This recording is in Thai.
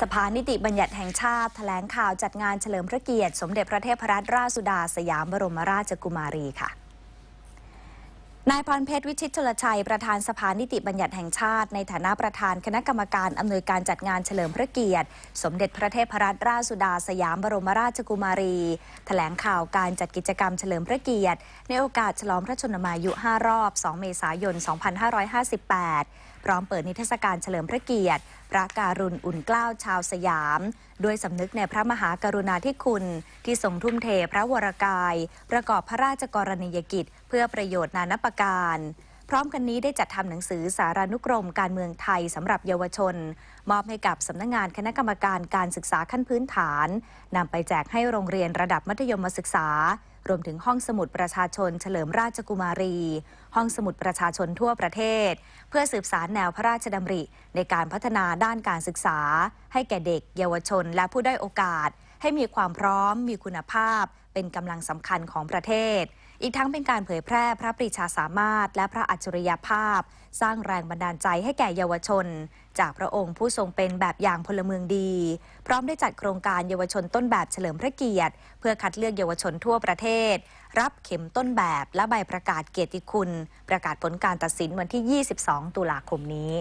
สภานิติบัญญัติแห่งชาติถแถลงข่าวจัดงานเฉลิมพระเกียรติ สมเด็จพระเทพรัตนราชสุดาสยามบรมราชกุมารีค่ะ นายพรเพชรวิชิตชลชัย ประธานสภานิติบัญญัติแห่งชาติในฐานะประธานคณะกรรมการอำนวยการจัดงานเฉลิมพระเกียรติ สมเด็จพระเทพรัตนราชสุดาสยามบรมราชกุมารีถแถลงข่าวการจัดกิจกรรมเฉลิมพระเกียรติ ในโอกาสฉลองพระชนมายุ5รอบ 2 เมษายน 2558พร้อมเปิดนิทรรศการเฉลิมพระเกียรติพระการุณอุ่นเกล้าชาวสยาม ด้วยสำนึกในพระมหากรุณาธิคุณที่ทรงทุ่มเทพระวรกาย ประกอบพระราชกรณียกิจ เพื่อประโยชน์นานาประการ พร้อมกันนี้ได้จัดทำหนังสือสารานุกรมการเมืองไทยสำหรับเยาวชน มอบให้กับสำนักงงานคณะกรรมการการศึกษาขั้นพื้นฐานนำไปแจกให้โรงเรียนระดับมัธยมศึกษารวมถึงห้องสมุดประชาชนเฉลิมราชกุมารี ห้องสมุดประชาชนทั่วประเทศ เพื่อสืบสารแนวพระราชดำริ ในการพัฒนาด้านการศึกษา ให้แก่เด็ก เยาวชนและผู้ได้โอกาสให้มีความพร้อมมีคุณภาพเป็นกำลังสำคัญของประเทศ อีกทั้งเป็นการเผยแพร่พระปรีชาสามารถ และพระอัจฉริยภาพ สร้างแรงบันดาลใจให้แก่เยาวชน จากพระองค์ผู้ทรงเป็นแบบอย่างพลเมืองดี พร้อมได้จัดโครงการเยาวชนต้นแบบเฉลิมพระเกียรติ เพื่อคัดเลือกเยาวชนทั่วประเทศ รับเข็มต้นแบบและใบประกาศเกียรติคุณ ประกาศผลการตัดสินวันที่ 22 ตุลาคมนี้